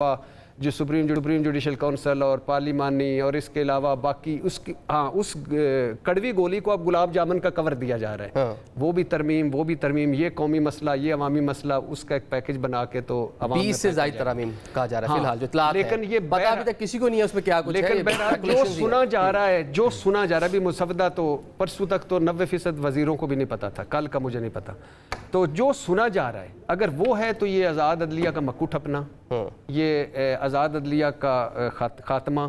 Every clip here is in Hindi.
जो सुप्रीम जो सुप्रीम जुडिशल काउंसिल और पार्लिमानी और इसके अलावा बाकी उसकी हाँ उस कड़वी गोली को अब गुलाब जामुन का कवर दिया जा रहा है हाँ। वो भी तरमीम वो भी तरमीम ये कौमी मसला ये अवामी मसला उसका एक पैकेज बना के तो से तरमीम कहा जा रहा है हाँ, फिलहाल लेकिन ये बता भी किसी को नहीं है उसमें क्या कुछ लेकिन जो सुना जा रहा है जो सुना जा रहा है अभी मुसवदा तो परसों तक तो नबे फीसद वजीरों को भी नहीं पता था कल का मुझे नहीं पता तो जो सुना जा रहा है अगर वो है तो ये आज़ाद अदलिया का मक्कू ठपना हम्म। ये आज़ाद अदलिया का ख़ात्मा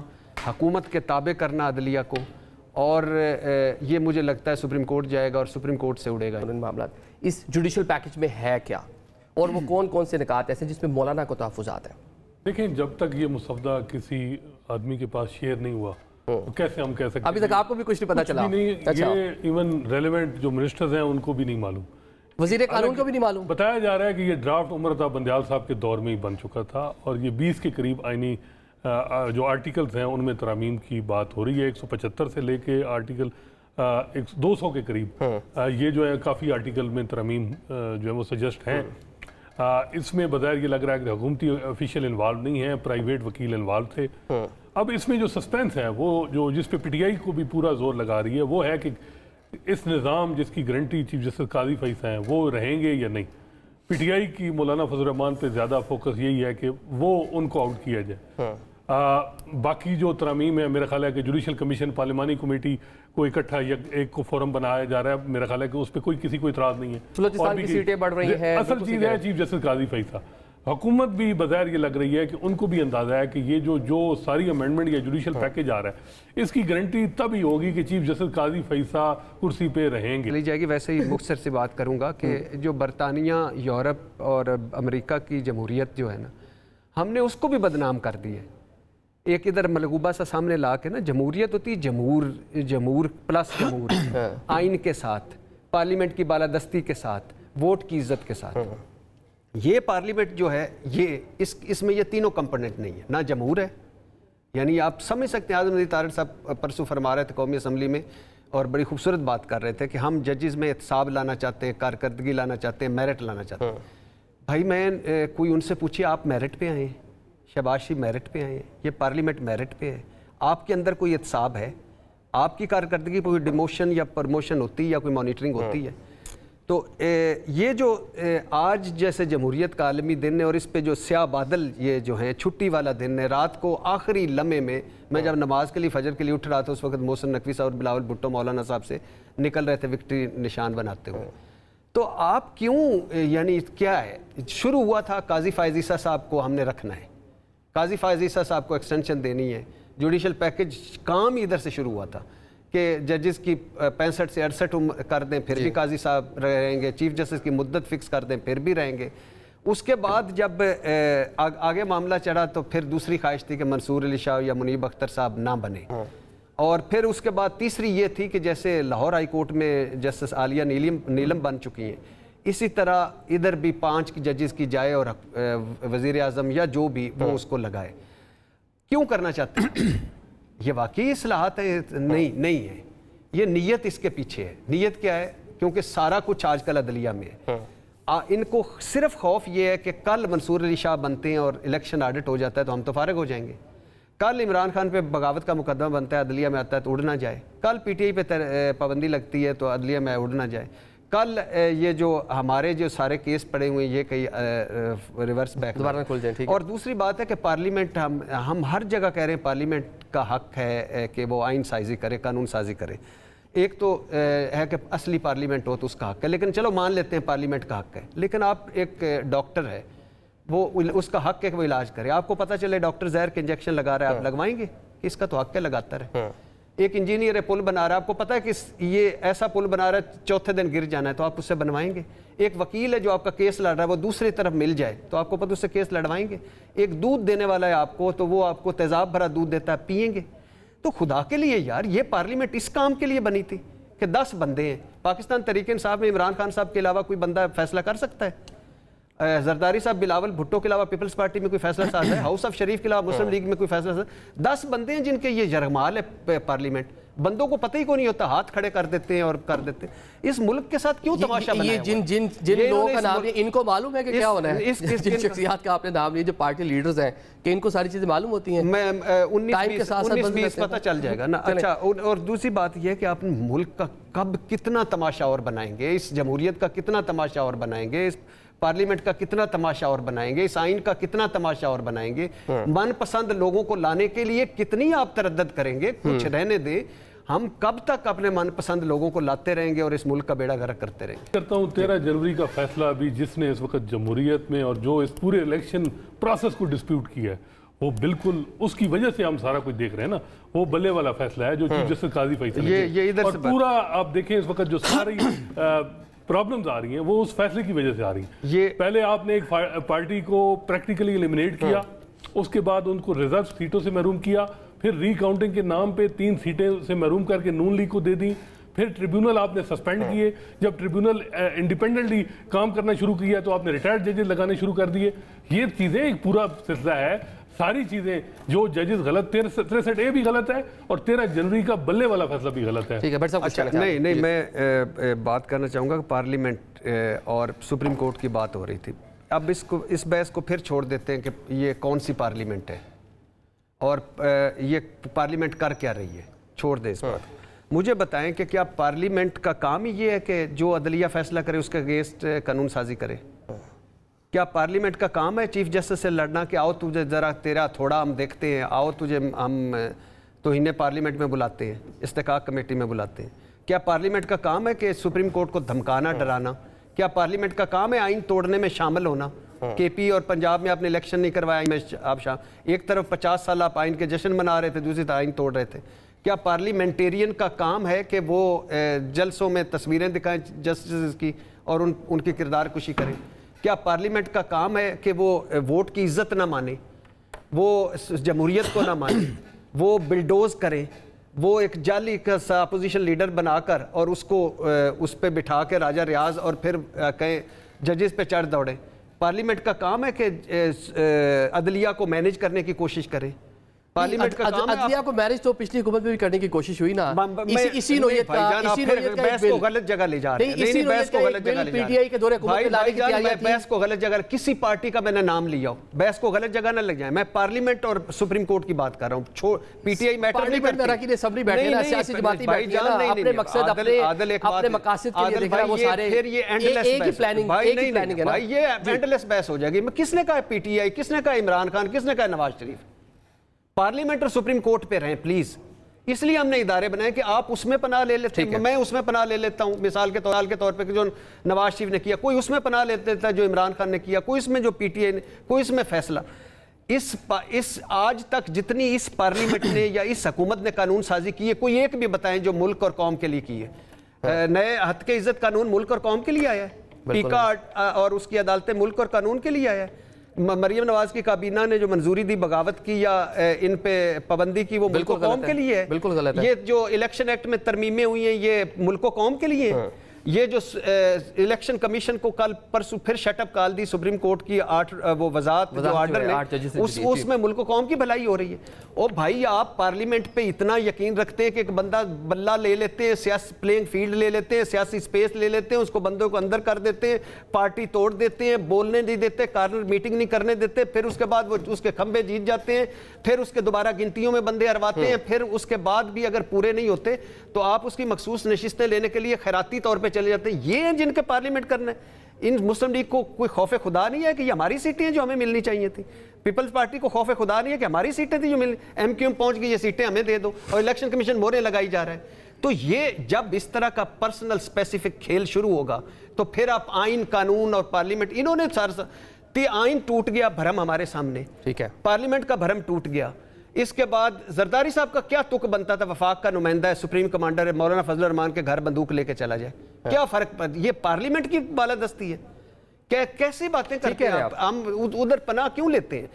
हकूमत के ताबे करना अदलिया को और ये मुझे लगता है सुप्रीम कोर्ट जाएगा और सुप्रीम कोर्ट से उड़ेगा मामला इस जुडिशल पैकेज में है क्या और वो कौन कौन से निकात ऐसे जिसमें मौलाना को तहफात है देखें जब तक ये मुसवदा किसी आदमी के पास शेयर नहीं हुआ तो हम्म। कैसे हम कह सकते अभी तक आपको भी कुछ नहीं पता चला नहीं अच्छा। ये इवन रेलिवेंट जो मिनिस्टर्स हैं उनको भी नहीं मालूम वजीर कानून को भी नहीं मालूम बताया जा रहा है कि ये ड्राफ्ट उमर अता बंदयाल साहब के दौर में ही बन चुका था और ये बीस के करीब आईनी जो आर्टिकल्स हैं उनमें तरामीम की बात हो रही है एक सौ पचहत्तर से लेके आर्टिकल एक दो सौ के करीब हम्म। ये जो है काफ़ी आर्टिकल में तरामीम जो है वो सजेस्ट हैं हम्म। इसमें बज़ाहिर ये लग रहा है कि हुकूमती ऑफिशियल इन्वाल्व नहीं है प्राइवेट वकील इन्वाल्व थे हम्म। अब इसमें जो सस्पेंस है वो जो जिस पे पीटीआई को भी पूरा जोर लगा रही है वो है कि इस निज़ाम जिसकी गारंटी चीफ जस्टिस काजी फैसा हैं वो रहेंगे या नहीं पीटीआई की मौलाना फजलरहमान पे ज़्यादा फोकस यही है कि वो उनको आउट किया जाए हाँ। आ, बाकी जो तरामीम है मेरा ख्याल है कि जुडिशल कमीशन पार्लिमानी कमेटी को इकट्ठा या एक को फोरम बनाया जा रहा है मेरा ख्याल है कि उस पर कोई किसी को इतराज़ नहीं है बढ़ रही है असल चीज़ है चीफ जस्टिस काजी फैसा हुकूमत भी बगैर ये लग रही है कि उनको भी अंदाज़ा है कि ये जो जो सारी अमेंडमेंट या जुडिशल हाँ। पैकेज आ रहा है इसकी गारंटी तब ही होगी कि चीफ जस्टिस काजी फैसा कुर्सी पे रहेंगे ली जाएगी वैसे ही मुख्तर से बात करूँगा कि हम्म। जो बरतानिया यूरोप और अमेरिका की जमहूरीत जो है ना हमने उसको भी बदनाम कर दी है एक इधर मलगूबा सा सामने ला के ना जमूरियत होती जमूर जमूर प्लस जमूर हाँ। आइन के साथ पार्लियामेंट की बालादस्ती के साथ वोट की इज्जत के साथ हाँ। ये पार्लियामेंट जो है ये इस इसमें ये तीनों कंपोनेंट नहीं है ना जमहूर है यानी आप समझ सकते हैं आजम तारण साहब परसों फरमा रहे थे कौमी असम्बली में और बड़ी खूबसूरत बात कर रहे थे कि हम जजेस में एहतसाब लाना चाहते हैं कारकर्दगी लाना चाहते हैं मेरिट लाना चाहते हैं हाँ। भाई मैं कोई उनसे पूछिए आप मेरिट पे आए हैं शबाशी मेरिट पे आए हैं ये पार्लियामेंट मेरिट पे है आपके अंदर कोई एहतसाब है आपकी कारकर्दगी कोई डिमोशन या प्रमोशन होती है या कोई मॉनिटरिंग होती हाँ। है तो ये जो आज जैसे जमहूरियत का आलमी दिन है और इस पे जो स्या बादल ये जो हैं छुट्टी वाला दिन है रात को आखिरी लम्हे में मैं जब हाँ। नमाज के लिए फजर के लिए उठ रहा था उस वक्त मोहसन नकवी साहब और बिलावल भुट्टो मौलाना साहब से निकल रहे थे विक्ट्री निशान बनाते हुए हाँ। तो आप क्यों यानी क्या है शुरू हुआ था काजी फायजीसा साहब को हमने रखना है काजी फायजीसा साहब को एक्सटेंशन देनी है जुडिशल पैकेज काम इधर से शुरू हुआ था कि जजेस की पैंसठ से अड़सठ उम्र कर दें फिर भी काजी साहब रहेंगे चीफ जस्टिस की मुद्दत फिक्स कर दें फिर भी रहेंगे उसके बाद जब आ, आगे मामला चढ़ा तो फिर दूसरी ख्वाहिश थी कि मंसूर अली शाह या मुनीब अख्तर साहब ना बने हाँ। और फिर उसके बाद तीसरी ये थी कि जैसे लाहौर हाई कोर्ट में जस्टिस आलिया नीलम नीलम बन चुकी हैं इसी तरह इधर भी पांच जजेस की जाए और वज़ी अजम या जो भी वो हाँ। उसको लगाए क्यों करना चाहते हैं ये वाकई असलाहत है नहीं नहीं है ये नीयत इसके पीछे है नीयत क्या है क्योंकि सारा कुछ आजकल अदलिया में है हाँ। आ, इनको सिर्फ खौफ ये है कि कल मंसूर अली शाह बनते हैं और इलेक्शन ऑडिट हो जाता है तो हम तो फारग हो जाएंगे कल इमरान खान पे बगावत का मुकदमा बनता है अदलिया में आता है तो उड़ ना जाए कल पीटीआई पे पाबंदी लगती है तो अदलिया में उड़ ना जाए कल ये जो हमारे जो सारे केस पड़े हुए हैं ये कई रिवर्स बैक दोबारा खुल जाए ठीक और दूसरी बात है कि पार्लियामेंट हम हम हर जगह कह रहे हैं पार्लियामेंट का हक है कि वो आइन साजी करे कानून साजी करे एक तो है कि असली पार्लियामेंट हो तो उसका हक है लेकिन चलो मान लेते हैं पार्लियामेंट का हक है लेकिन आप एक डॉक्टर है वो उसका हक है कि वो इलाज करे आपको पता चले डॉक्टर जहर के इंजेक्शन लगा रहे हैं आप हाँ। लगवाएंगे इसका तो हक है लगाता रहे एक इंजीनियर है पुल बना रहा है आपको पता है कि ये ऐसा पुल बना रहा है चौथे दिन गिर जाना है तो आप उससे बनवाएंगे एक वकील है जो आपका केस लड़ रहा है वो दूसरी तरफ मिल जाए तो आपको पता उससे केस लड़वाएंगे एक दूध देने वाला है आपको तो वो आपको तेजाब भरा दूध देता है पियेंगे तो खुदा के लिए यार ये पार्लियामेंट इस काम के लिए बनी थी कि दस बंदे हैं पाकिस्तान तरीके इंसाफ में इमरान खान साहब के अलावा कोई बंदा फैसला कर सकता है जरदारी साहब बिलावल भुट्टो के अलावा पीपल्स पार्टी में कोई फैसला साथ है हाउस ऑफ शरीफ के अलावा मुस्लिम हाँ। लीग में कोई फैसला साज दस बंदे हैं जिनके ये जरमाल है पार्लियामेंट बंदों को पता ही को नहीं होता हाथ खड़े कर देते हैं और कर देते हैं इस मुल्क के साथ क्यों तमाशा ये, ये जिन जिन जिन लोगों का नाम लिया इनको मालूम है कि क्या होना है इस, किस जिन शख्सियात का आपने नाम लिया जो पार्टी लीडर्स हैं कि इनको सारी चीजें मालूम होती हैं मैं उन्नीस बीस पता चल जाएगा ना अच्छा और दूसरी बात यह कि आप मुल्क का कब कितना तमाशा और बनाएंगे इस जमहूरियत का कितना तमाशा और बनाएंगे पार्लियामेंट का कितना तमाशा और बनाएंगे इस आइन का कितना तमाशा और बनाएंगे हाँ। मनपसंद लोगों को लाने के लिए कितनी आप तरद करेंगे कुछ हम्म। रहने दे हम कब तक अपने मनपसंद लोगों को लाते रहेंगे और इस मुल्क का बेड़ा गर्क करते रहेंगे करता हूँ तेरह जनवरी का फैसला अभी जिसने इस वक्त जमहूरियत में और जो इस पूरे इलेक्शन प्रोसेस को डिस्प्यूट किया है वो बिल्कुल उसकी वजह से हम सारा कुछ देख रहे हैं ना वो बल्ले वाला फैसला है जो चीफ हाँ। जस्टिस काजी फैसला ये, ये इधर पूरा आप देखें इस वक्त जो सारी प्रॉब्लम्स आ रही हैं वो उस फैसले की वजह से आ रही हैं ये पहले आपने एक पार्टी uh, को प्रैक्टिकली एलिमिनेट किया हाँ। उसके बाद उनको रिजर्व सीटों से महरूम किया फिर रीकाउंटिंग के नाम पे तीन सीटें से महरूम करके नून लीग को दे दी फिर ट्रिब्यूनल आपने सस्पेंड हाँ। किए जब ट्रिब्यूनल इंडिपेंडेंटली uh, काम करना शुरू किया तो आपने रिटायर्ड जजेस लगाने शुरू कर दिए ये चीज़ें एक पूरा सिलसिला है सारी चीजें जो जजेस गलत तिरसठ ए भी गलत है और तेरह जनवरी का बल्ले वाला फैसला भी गलत है ठीक है अच्छा नहीं नहीं मैं ए, बात करना चाहूँगा पार्लियामेंट और सुप्रीम कोर्ट की बात हो रही थी अब इसको इस बहस को फिर छोड़ देते हैं कि ये कौन सी पार्लियामेंट है और ये पार्लियामेंट कर क्या रही है छोड़ दें इस हाँ। बात मुझे बताएं कि क्या पार्लियामेंट का काम ही ये है कि जो अदलिया फैसला करे उसके अगेंस्ट कानून साजी करे क्या पार्लियामेंट का काम है चीफ जस्टिस से लड़ना कि आओ तुझे ज़रा तेरा थोड़ा हम देखते हैं आओ तुझे हम तो इन्हें पार्लियामेंट में बुलाते हैं इस्तेकाक कमेटी में बुलाते हैं क्या पार्लियामेंट का काम है कि सुप्रीम कोर्ट को धमकाना डराना क्या पार्लियामेंट का काम है आइन तोड़ने में शामिल होना केपी और पंजाब में आपने इलेक्शन नहीं करवाया में आप शाम एक तरफ पचास साल आप आइन के जश्न मना रहे थे दूसरी तरफ आइन तोड़ रहे थे क्या पार्लियामेंटेरियन का काम है कि वो जलसों में तस्वीरें दिखाएं जस्टिस की और उन उनकी किरदार कुशी करें क्या पार्लियामेंट का काम है कि वो वोट की इज्जत ना माने वो जमहूरियत को ना माने वो बिल्डोज करें वो एक जाली सा अपोजिशन लीडर बनाकर और उसको उस पर बिठा के राजा रियाज और फिर कहें जजेस पे चढ़ दौड़े पार्लियामेंट का काम है कि अदलिया को मैनेज करने की कोशिश करें पार्लियामेंट का काम है को मैरिज तो पिछली हुकूमत में भी करने की कोशिश हुई ना इसी इसी नोयत का इसी नोयत का बहस को गलत जगह ले जा रहे हैं इसी बहस को गलत जगह ले जा रहे पीटीआई के दौरे हुकूमत में लाने की तैयारी बहस को गलत जगह किसी पार्टी का मैंने नाम लिया बहस को गलत जगह ना लग जाए मैं पार्लियामेंट और सुप्रीम कोर्ट की बात कर रहा हूं छोड़ पीटीआई मैटर नहीं करती रखी सब नहीं बैठे ना सियासी जमाती बैठे ना अपने मकसद अपने अपने मकासद के लिए देख रहा वो सारे फिर ये एंडलेस एक ही प्लानिंग एक ही प्लानिंग है भाई ये एंडलेस बहस हो जाएगी मैं किसने कहा पीटीआई किसने कहा इमरान खान किसने कहा नवाज शरीफ पार्लियामेंट और सुप्रीम कोर्ट पे रहें प्लीज इसलिए हमने इदारे बनाए कि आप उसमें पनाह ले लेते हैं मैं उसमें पनाह ले लेता हूं मिसाल के तौर के तौर पर जो नवाज शरीफ ने किया कोई उसमें पनाह ले लेता है जो इमरान खान ने किया कोई इसमें जो पी टी ए ने कोई इसमें फैसला इस इस आज तक जितनी इस पार्लियामेंट ने या इस हकूमत ने कानून साजी की है कोई एक भी बताएं जो मुल्क और कौम के लिए की है हाँ। नए हद के इज्जत कानून मुल्क और कौम के लिए आया है पीका और उसकी अदालतें मुल्क और कानून के लिए आया है मरियम नवाज की काबीना ने जो मंजूरी दी बगावत की या इन पे पाबंदी की वो मुल्क कौम के लिए है बिल्कुल गलत है ये जो इलेक्शन एक्ट में तरमीमें हुई हैं ये मुल्क कौम के लिए हैं हाँ। ये जो इलेक्शन कमीशन को कल परसों फिर शटअप काल दी सुप्रीम कोर्ट की आठ वो वजात जो आर्डर में उस उसमें मुल्क कौम की भलाई हो रही है ओ भाई आप पार्लियामेंट पे इतना यकीन रखते हैं कि एक बंदा बल्ला ले लेते हैं सियासी प्लेइंग फील्ड ले लेते हैं सियासी स्पेस ले लेते हैं उसको बंदों को अंदर कर देते हैं पार्टी तोड़ देते हैं बोलने नहीं देते कार्नर मीटिंग नहीं करने देते फिर उसके बाद वो उसके खंभे जीत जाते हैं फिर उसके दोबारा गिनतियों में बंदे हरवाते हम्म। हैं फिर उसके बाद भी अगर पूरे नहीं होते तो आप उसकी मखसूस नशिस्तें लेने के लिए खैराती तौर पर चले जाते हैं ये हैं जिनके पार्लियामेंट करना है इन मुस्लिम लीग को कोई खौफ खुदा नहीं है कि ये हमारी सीटें हैं जो हमें मिलनी चाहिए थी पीपल्स पार्टी को खौफ खुदा नहीं है कि हमारी सीटें थी जो मिल एम क्यू एम पहुँच गई ये सीटें हमें दे दो और इलेक्शन कमीशन मोरें लगाई जा रहा है तो ये जब इस तरह का पर्सनल स्पेसिफिक खेल शुरू होगा तो फिर आप आइन कानून और पार्लियामेंट इन्होंने सर ती आइन टूट गया भरम हमारे सामने ठीक है पार्लियामेंट का भरम टूट गया इसके बाद जरदारी साहब का क्या तुक बनता था वफाक का नुमाइंदा है सुप्रीम कमांडर है मौलाना फजल रहमान के घर बंदूक लेके चला जाए क्या हाँ। फर्क ये पार्लियामेंट की बालादस्ती है क्या कैसी बातें करते हैं आप हम उधर पनाह क्यों लेते हैं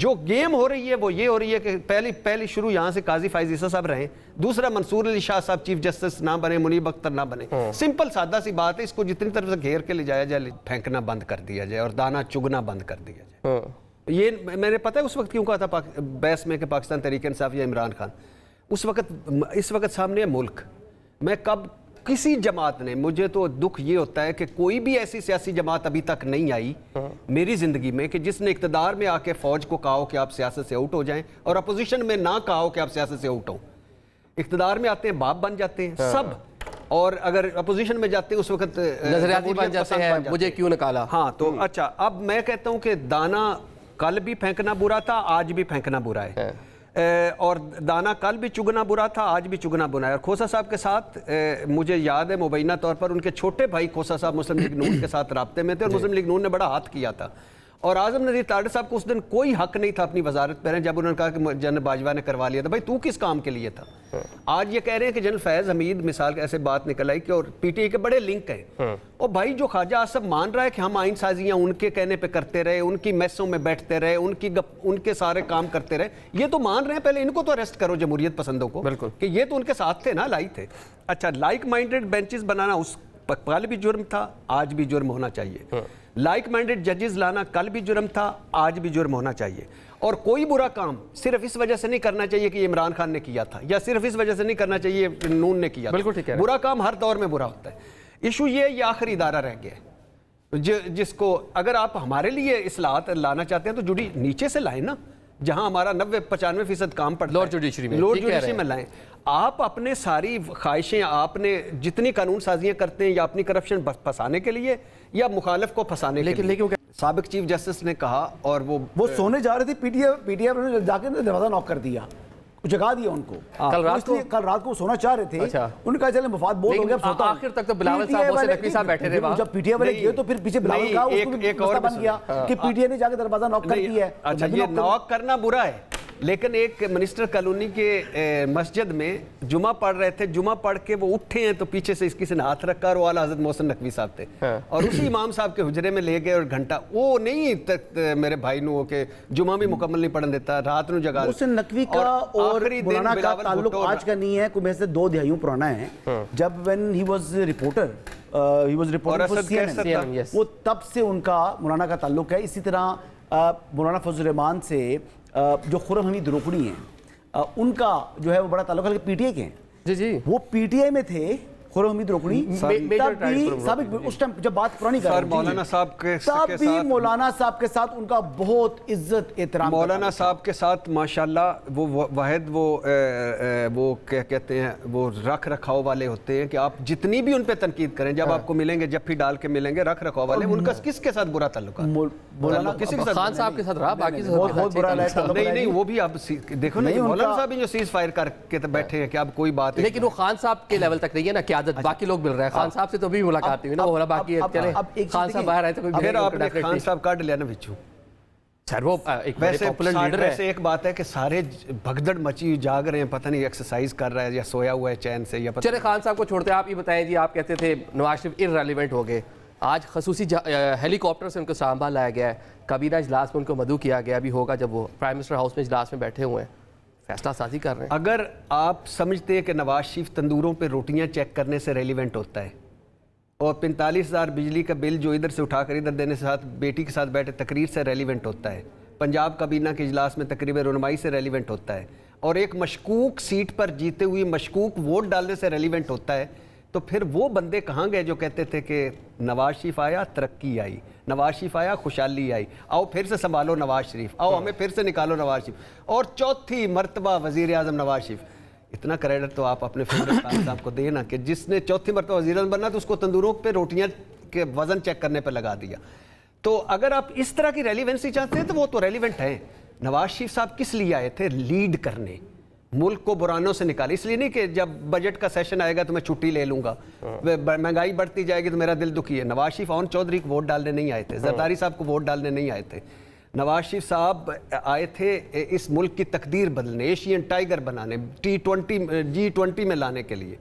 जो गेम हो रही है वो ये हो रही है कि पहली पहली शुरू यहाँ से काजी फाइज ईसा साहब रहे दूसरा मंसूर अली शाह साहब चीफ जस्टिस ना बने मुनीब अख्तर ना बने हाँ। सिंपल सादा सी बात है इसको जितनी तरफ से घेर के ले जाया जाए फेंकना बंद कर दिया जाए और दाना चुगना बंद कर दिया जाए हाँ। ये मैंने पता है उस वक्त क्यों कहा था बैस में कि पाकिस्तान तरीके इंसाफ या इमरान खान उस वक्त इस वक्त सामने है मुल्क मैं कब किसी जमात ने मुझे तो दुख ये होता है कि कोई भी ऐसी सियासी जमात अभी तक नहीं आई मेरी ज़िंदगी में कि जिसने इकतदार में आके फ़ौज को कहा हो कि आप सियासत से आउट हो जाएं और अपोजिशन में ना कहा हो कि आप सियासत से आउट हो इकतदार में आते हैं बाप बन जाते हैं हाँ। सब और अगर अपोजिशन में जाते हैं उस वक्त मुझे क्यों निकाला हाँ तो हम्म। अच्छा अब मैं कहता हूँ कि दाना कल भी फेंकना बुरा था आज भी फेंकना बुरा है हाँ। और दाना कल भी चुगना बुरा था आज भी चुगना बुरा है और खोसा साहब के साथ मुझे याद है मुबैना तौर पर उनके छोटे भाई खोसा साहब मुस्लिम लीग नून के साथ रबते में थे और मुस्लिम लीग नून ने बड़ा हाथ किया था और आजम नजीर ताडर साहब को उस दिन कोई हक नहीं था अपनी वजारत पर जब उन्होंने कहा कि जनरल बाजवा ने करवा लिया था भाई तू किस काम के लिए था आज ये कह रहे हैं कि जनरल फैज़ हमीद मिसाल ऐसे बात निकल आई कि और पीटीए के बड़े लिंक हैं हाँ। और भाई जो ख्वाजा आसफ मान रहा है कि हम आइन साजियाँ उनके कहने पर करते रहे उनकी मैसों में बैठते रहे उनकी गप, उनके सारे काम करते रहे ये तो मान रहे हैं पहले इनको तो अरेस्ट करो जमहूरियत पसंदों को बिल्कुल कि ये तो उनके साथ थे ना लाई थे अच्छा लाइक माइंडेड बेंचेस बनाना उस पहले भी जुर्म था आज भी जुर्म होना चाहिए लाइक माइंडेड जजेस लाना कल भी जुर्म था आज भी जुर्म होना चाहिए और कोई बुरा काम सिर्फ इस वजह से नहीं करना चाहिए कि इमरान खान ने किया था या सिर्फ इस वजह से नहीं करना चाहिए नून ने किया बिल्कुल ठीक है बुरा काम हर दौर में बुरा होता है इशू ये ये आखिरी इदारा रह गया जि, जिसको अगर आप हमारे लिए असलाहत लाना चाहते हैं तो जुड़ी नीचे से लाए ना जहां हमारा नब्बे पचानवे फीसद काम पड़ लोअर जुडिशरी में लोअर जुडिशरी में लाएं आप अपने सारी ख्वाहिशें आपने जितनी कानून साजियां करते हैं या अपनी करप्शन फंसाने के लिए या मुखालफ को फंसाने लेकिन लेकिन सबक चीफ जस्टिस ने कहा और वो वो सोने जा रहे थे पीटीएफ पीटीएफ ने जाकर दरवाज़ा नॉक कर दिया जगा दिया उनको आ, हाँ। तो कल रात को कल रात को सोना चाह रहे थे अच्छा। उनका चले मुफाद बोल हो गया सोता आखिर तक तो बिलावल साहब से नकवी साहब बैठे थे जब पीटीए वाले किए तो फिर पीछे बिलावल का उसको एक और बन गया कि पीटीए हाँ। ने जाकर दरवाजा नॉक कर दिया है अच्छा तो ये नॉक करना बुरा है लेकिन एक मिनिस्टर कॉलोनी के मस्जिद में जुमा पढ़ रहे थे जुमा पढ़ के वो उठे हैं तो पीछे से इसकी से हाथ रखा और वो आला हजरत मोहसिन नकवी साहब थे हाँ। और उसी इमाम साहब के हजरे में ले गए और घंटा वो नहीं तक मेरे भाई नु के जुमा भी मुकम्मल नहीं पढ़ने देता रात नु जगा नकवी का और का ताल्लुक आज का नहीं है कुमें से दो दिहाइयों पुराना है हाँ। जब when he was reporter reporter वो तब से उनका मौलाना का ताल्लुक है इसी तरह मौलाना फजल रहमान से जो खुरम हमीद रोकड़ी हैं उनका जो है वो बड़ा ताल्लुक है पीटीआई के हैं जी जी वो पी टी आई में थे खुरम हमीद रोकड़ी उस टाइम जब बात पुरानी मौलाना साहब के भी मौलाना साहब के साथ उनका बहुत इज्जत एहतराम मौलाना साहब के साथ माशा वो वाहिद वो वो क्या कहते हैं वो रख रखाव वाले होते हैं कि आप जितनी भी उन पर तनकीद करें जब हाँ। आपको मिलेंगे जब भी डाल के मिलेंगे रख रखाव वाले उनका किसके साथ बुरा तल्लुक मौलाना साहब के साथ रहा बाकी नहीं नहीं वो भी आप देखो नहीं मौलाना साहब जो सीज फायर करके बैठे हैं कि अब कोई बात लेकिन वो खान साहब के लेवल तक नहीं है ना क्या इजाजत अच्छा। बाकी लोग मिल रहे हैं खान साहब से तो भी मुलाकात हुई ना हो रहा बाकी चले खान साहब बाहर आए तो अगर खान साहब काट लिया बिच्छू सर अच्छा, वो एक वैसे लीडर है एक बात है कि सारे भगदड़ मची जाग रहे हैं पता नहीं एक्सरसाइज कर रहा है या सोया हुआ है चैन से या चले खान साहब को छोड़ते आप ये बताएं जी आप कहते थे नवाज शरीफ इरेलीवेंट हो गए आज खसूसी हेलीकॉप्टर से उनको सांभा लाया गया है कबीरा इजलास में उनको मधु किया गया अभी होगा जब वो प्राइम मिनिस्टर हाउस में इजलास में बैठे हुए हैं फैसला साजी कर रहे हैं अगर आप समझते हैं कि नवाज शरीफ तंदूरों पर रोटियाँ चेक करने से रेलिवेंट होता है और पैंतालीस हज़ार बिजली का बिल जो इधर से उठा कर इधर देने के साथ बेटी के साथ बैठे तकरीर से रेलिवेंट होता है पंजाब काबीना के इजलास में तकरीब रनमाई से रेलिवेंट होता है और एक मशकूक सीट पर जीते हुए मशकूक वोट डालने से रेलिवेंट होता है तो फिर वो बंदे कहाँ गए जो कहते थे कि नवाज शरीफ आया तरक्की आई नवाज शरीफ आया खुशहाली आई आओ फिर से संभालो नवाज शरीफ आओ हमें फिर से निकालो नवाज शरीफ और चौथी मरतबा वजीर अजम नवाज शरीफ इतना क्रेडिट तो आप अपने साहब को देना कि जिसने चौथी मरतबा वजी अजम बनना तो उसको तंदूरों पर रोटियाँ के वजन चेक करने पर लगा दिया तो अगर आप इस तरह की रेलिवेंसी चाहते हैं तो वो तो रेलिवेंट हैं नवाज शरीफ साहब किस लिए आए थे लीड करने मुल्क को बुरानों से निकाली इसलिए नहीं कि जब बजट का सेशन आएगा तो मैं छुट्टी ले लूंगा हाँ। महंगाई बढ़ती जाएगी तो मेरा दिल दुखी है नवाज शरीफ और चौधरी को वोट डालने नहीं आए थे हाँ। जरदारी साहब को वोट डालने नहीं आए थे नवाज शरीफ साहब आए थे इस मुल्क की तकदीर बदलने एशियन टाइगर बनाने टी ट्वेंटी जी ट्वेंटी में लाने के लिए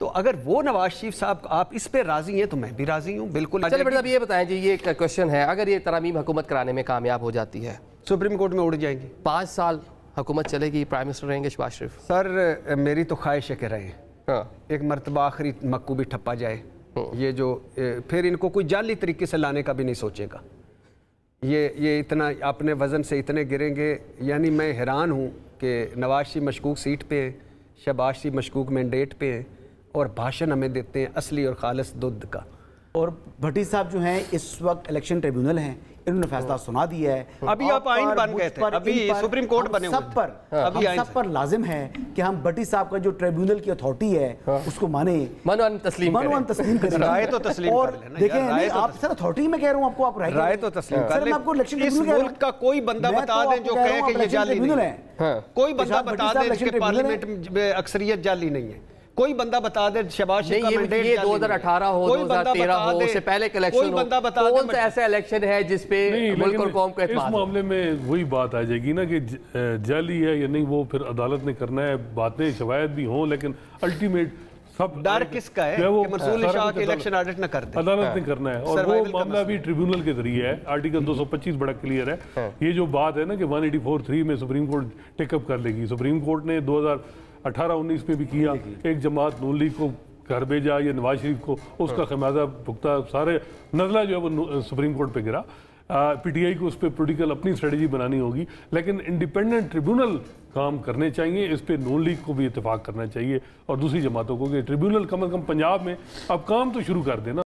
तो अगर वो नवाज शरीफ साहब आप इस पे राजी हैं तो मैं भी राजी हूँ बिल्कुल चलिए अच्छा, मतलब ये बताएं जी ये क्वेश्चन है अगर ये तरामीम हुकूमत कराने में कामयाब हो जाती है सुप्रीम कोर्ट में उड़ जाएंगी पाँच साल हुकूमत चलेगी प्राइम मिनिस्टर रहेंगे शबाज शरीफ सर मेरी तो ख्वाहिश है कि रहें हाँ। एक मरतबा आखिरी मक्कू भी ठप्पा जाए हाँ। ये जो फिर इनको कोई जाली तरीके से लाने का भी नहीं सोचेगा ये ये इतना अपने वज़न से इतने गिरेंगे यानी मैं हैरान हूँ कि नवाज शरीफ मशकूक सीट पे हैं शबाज शरीफ मशकूक मैंडेट पे हैं और भाषण हमें देते हैं असली और खालस दुद्ध का और भट्टी साहब जो हैं इस वक्त इलेक्शन ट्रिब्यूनल हैं इन्होंने फैसला सुना दिया है अभी आप आइन बन गए थे अभी सुप्रीम कोर्ट बने सब पर हाँ। अभी सब पर लाजिम है कि हम भट्टी साहब का जो ट्रिब्यूनल की अथॉरिटी है हाँ। उसको माने मनोअन तस्लीम मनोअन तस्लीम करें राय तो तस्लीम और देखें तो आप सर अथॉरिटी में कह रहा हूं आपको आप राय तो तस्लीम कर लें आपको इलेक्शन इस मुल्क का कोई बंदा बता दें जो कहे कि ये जाली नहीं है हाँ। कोई बंदा बता दें जिसके पार्लियामेंट में अक्सरियत जाली नहीं है कोई बंदा बता दे शबाज दो हजार अठारह हो दो हजार तेरह हो उससे पहले इलेक्शन बंदा बता तो कौन सा ऐसा इलेक्शन है जिसपे पे कौम का इस मामले में वही बात आ जाएगी ना कि जाली है या नहीं वो फिर अदालत ने करना है बातें शवायद भी हों लेकिन अल्टीमेट सब डर किसका है वो कि शाह के इलेक्शन ऑडिट ना करते अदालत ने हाँ। करना है और वो मामला भी ट्रिब्यूनल के जरिए है आर्टिकल हम्म। 225 बड़ा क्लियर है हाँ। ये जो बात है ना कि 1843 में सुप्रीम कोर्ट टेकअप कर लेगी सुप्रीम कोर्ट ने 2000 अठारह उन्नीस में भी किया एक जमात नून लीग को घर भेजा या नवाज शरीफ को उसका हाँ। खमाजा भुगता सारे नजला जो है वो सुप्रीम कोर्ट पर गिरा पीटीआई को उस पर पोलिटिकल अपनी स्ट्रेटजी बनानी होगी लेकिन इंडिपेंडेंट ट्रिब्यूनल काम करने चाहिए इस पर नून लीग को भी इतफाक करना चाहिए और दूसरी जमातों को कि ट्रिब्यूनल कम अज़ कम पंजाब में अब काम तो शुरू कर देना